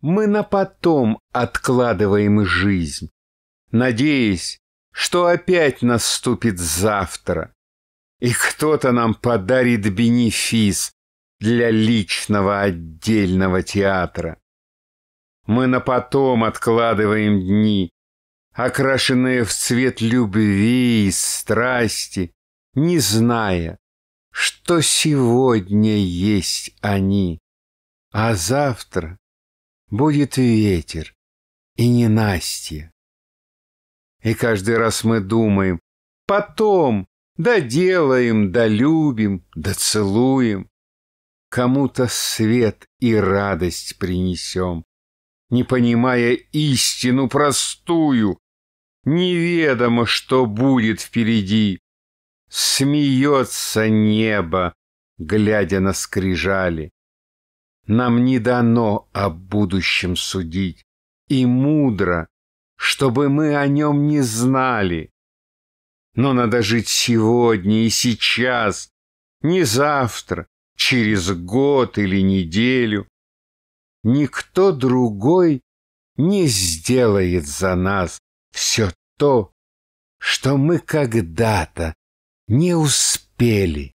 мы на потом откладываем жизнь, надеясь, что опять наступит завтра, и кто-то нам подарит бенефис для личного отдельного театра. Мы на потом откладываем дни, окрашенные в цвет любви и страсти, не зная, что сегодня есть они, а завтра Будет и ветер, и ненастье. И каждый раз мы думаем, потом, доделаем, долюбим, доцелуем, Кому-то свет и радость принесем, не понимая истину простую. Неведомо, что будет впереди. Смеется небо, глядя на скрижали. Нам не дано о будущем судить, и мудро, чтобы мы о нем не знали. Но надо жить сегодня и сейчас, не завтра, через год или неделю. Никто другой не сделает за нас все то, что мы когда-то не успели.